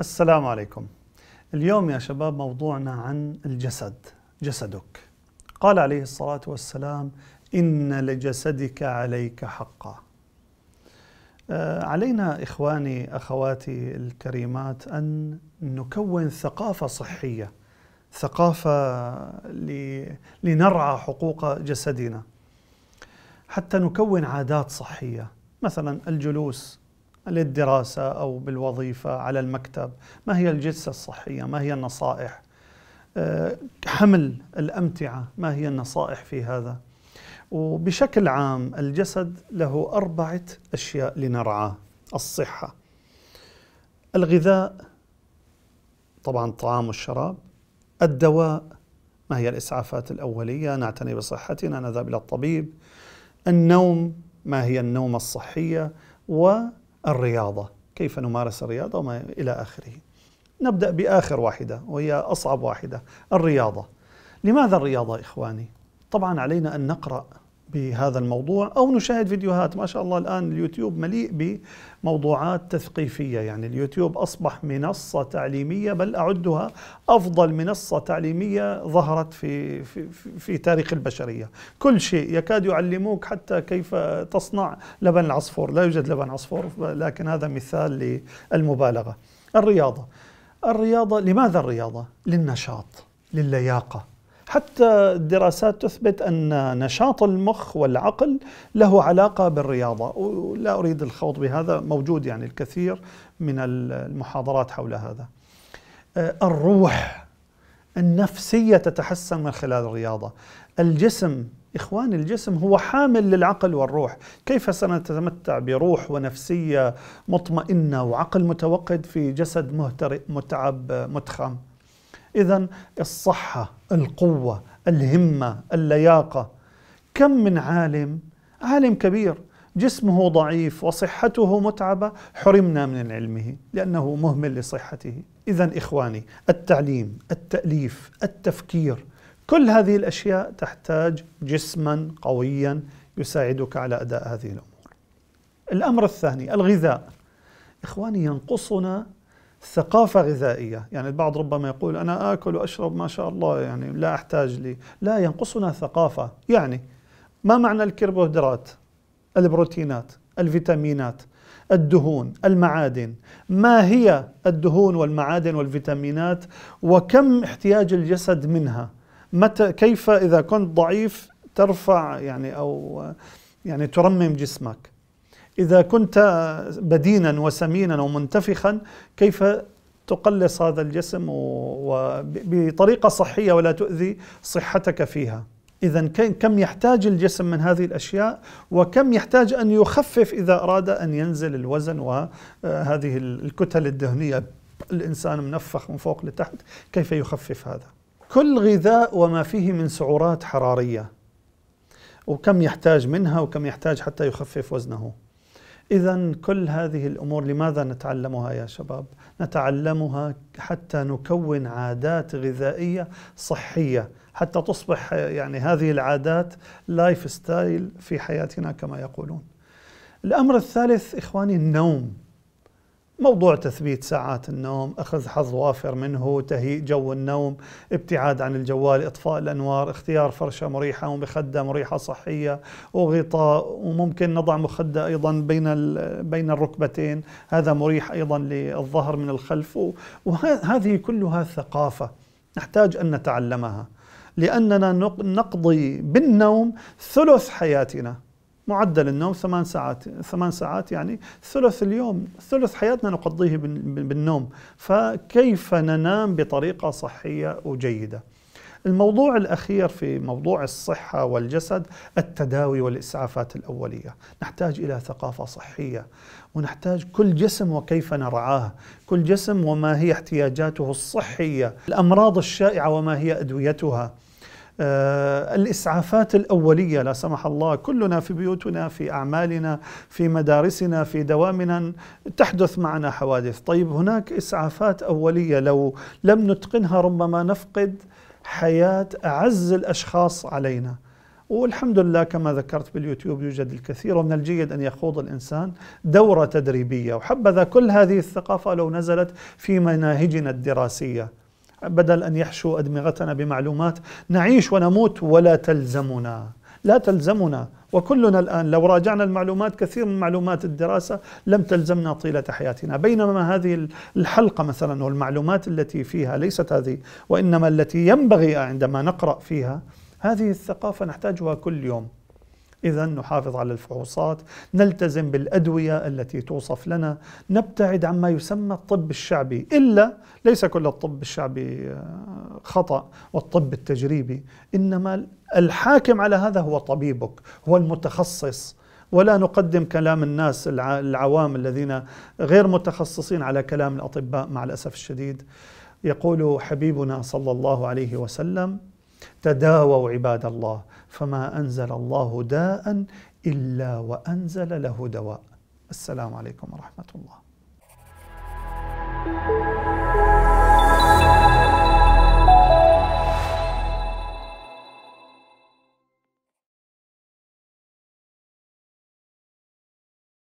السلام عليكم اليوم يا شباب موضوعنا عن الجسد جسدك قال عليه الصلاة والسلام إن لجسدك عليك حقا آه، علينا إخواني أخواتي الكريمات أن نكون ثقافة صحية ثقافة لنرعى حقوق جسدنا حتى نكون عادات صحية مثلا الجلوس للدراسة أو بالوظيفة على المكتب ما هي الجلسة الصحية ما هي النصائح آه، حمل الأمتعة ما هي النصائح في هذا وبشكل عام الجسد له أربعة أشياء لنرعاه الصحة الغذاء طبعا الطعام والشراب الدواء ما هي الإسعافات الأولية نعتني بصحتنا نذهب إلى الطبيب النوم ما هي النومة الصحية و الرياضة كيف نمارس الرياضة وما إلى آخره نبدأ بآخر واحدة وهي أصعب واحدة الرياضة لماذا الرياضة إخواني؟ طبعا علينا أن نقرأ بهذا الموضوع او نشاهد فيديوهات ما شاء الله الان اليوتيوب مليء بموضوعات تثقيفيه يعني اليوتيوب اصبح منصه تعليميه بل اعدها افضل منصه تعليميه ظهرت في في, في تاريخ البشريه، كل شيء يكاد يعلموك حتى كيف تصنع لبن العصفور، لا يوجد لبن عصفور لكن هذا مثال للمبالغه. الرياضه الرياضه لماذا الرياضه؟ للنشاط، للياقه حتى الدراسات تثبت أن نشاط المخ والعقل له علاقة بالرياضة ولا أريد الخوض بهذا موجود يعني الكثير من المحاضرات حول هذا آه، الروح النفسية تتحسن من خلال الرياضة الجسم إخواني الجسم هو حامل للعقل والروح كيف سنتمتع بروح ونفسية مطمئنة وعقل متوقد في جسد مهترئ متعب متخم إذا الصحة، القوة، الهمة، اللياقة كم من عالم عالم كبير جسمه ضعيف وصحته متعبة حرمنا من علمه لأنه مهمل لصحته إذا إخواني التعليم التأليف التفكير كل هذه الأشياء تحتاج جسما قويا يساعدك على أداء هذه الأمور الأمر الثاني الغذاء إخواني ينقصنا ثقافة غذائية يعني البعض ربما يقول أنا آكل وأشرب ما شاء الله يعني لا أحتاج لي لا ينقصنا ثقافة يعني ما معنى الكربوهيدرات البروتينات الفيتامينات الدهون المعادن ما هي الدهون والمعادن والفيتامينات وكم احتياج الجسد منها متى كيف إذا كنت ضعيف ترفع يعني أو يعني ترمم جسمك إذا كنت بدينا وسمينا ومنتفخا كيف تقلص هذا الجسم بطريقة صحية ولا تؤذي صحتك فيها إذا كم يحتاج الجسم من هذه الأشياء وكم يحتاج أن يخفف إذا أراد أن ينزل الوزن وهذه آه، الكتل الدهنية الإنسان منفخ من فوق لتحت كيف يخفف هذا كل غذاء وما فيه من سعرات حرارية وكم يحتاج منها وكم يحتاج حتى يخفف وزنه إذا كل هذه الأمور لماذا نتعلمها يا شباب؟ نتعلمها حتى نكون عادات غذائية صحية حتى تصبح يعني هذه العادات لايف ستايل في حياتنا كما يقولون. الأمر الثالث إخواني النوم موضوع تثبيت ساعات النوم أخذ حظ وافر منه تهيئ جو النوم ابتعاد عن الجوال إطفاء الأنوار اختيار فرشة مريحة ومخدة مريحة صحية وغطاء وممكن نضع مخدة أيضا بين, بين الركبتين هذا مريح أيضا للظهر من الخلف وهذه كلها ثقافة نحتاج أن نتعلمها لأننا نقضي بالنوم ثلث حياتنا معدل النوم ثمان ساعات ثمان ساعات يعني ثلث اليوم ثلث حياتنا نقضيه بالنوم فكيف ننام بطريقة صحية وجيدة الموضوع الأخير في موضوع الصحة والجسد التداوي والإسعافات الأولية نحتاج إلى ثقافة صحية ونحتاج كل جسم وكيف نرعاه كل جسم وما هي احتياجاته الصحية الأمراض الشائعة وما هي أدويتها آه، الاسعافات الاوليه لا سمح الله كلنا في بيوتنا في اعمالنا في مدارسنا في دوامنا تحدث معنا حوادث طيب هناك اسعافات اوليه لو لم نتقنها ربما نفقد حياه اعز الاشخاص علينا والحمد لله كما ذكرت باليوتيوب يوجد الكثير ومن الجيد أن يخوض الإنسان دورة تدريبية وحبذا كل هذه الثقافة لو نزلت في مناهجنا الدراسية بدل أن يحشوا أدمغتنا بمعلومات نعيش ونموت ولا تلزمنا لا تلزمنا وكلنا الآن لو راجعنا المعلومات كثير من معلومات الدراسة لم تلزمنا طيلة حياتنا بينما هذه الحلقة مثلا والمعلومات التي فيها ليست هذه وإنما التي ينبغي عندما نقرأ فيها هذه الثقافة نحتاجها كل يوم إذا نحافظ على الفحوصات، نلتزم بالأدوية التي توصف لنا، نبتعد عما يسمى الطب الشعبي، إلا ليس كل الطب الشعبي آه، خطأ والطب التجريبي، إنما الحاكم على هذا هو طبيبك، هو المتخصص، ولا نقدم كلام الناس العوام الذين غير متخصصين على كلام الأطباء مع الأسف الشديد. يقول حبيبنا صلى الله عليه وسلم: تداووا عباد الله فما أنزل الله داء إلا وأنزل له دواء السلام عليكم ورحمة الله